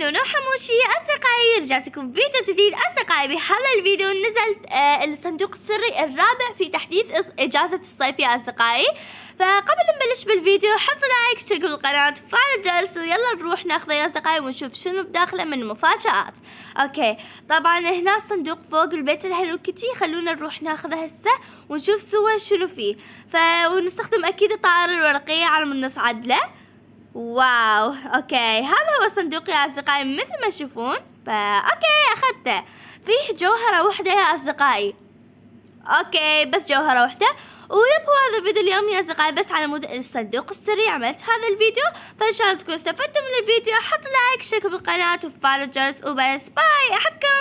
لولو حموشي أصدقائي رجعت لكم فيديو جديد أصدقائي بهذا الفيديو نزلت آه الصندوق السري الرابع في تحديث إجازة الصيف يا أصدقائي فقبل نبلش بالفيديو حط لايك اشترك بالقناة وفعل الجرس ويلا نروح ناخذه يا أصدقائي ونشوف شنو بداخله من مفاجآت أوكي طبعا هنا صندوق فوق البيت الحلو كتي خلونا نروح ناخذه هسه ونشوف سوا شنو فيه فنستخدم أكيد الطائرة الورقية على من نصعد له واو اوكي هذا هو الصندوق يا اصدقائي مثل ما تشوفون فا اوكي اخذته فيه جوهرة واحدة يا اصدقائي اوكي بس جوهرة واحدة ويب هو هذا الفيديو اليوم يا اصدقائي بس على مود الصندوق السري عملت هذا الفيديو فان شاء الله تكونوا استفدتوا من الفيديو حط لايك شيك بالقناة وفعلوا الجرس وبس باي احبكم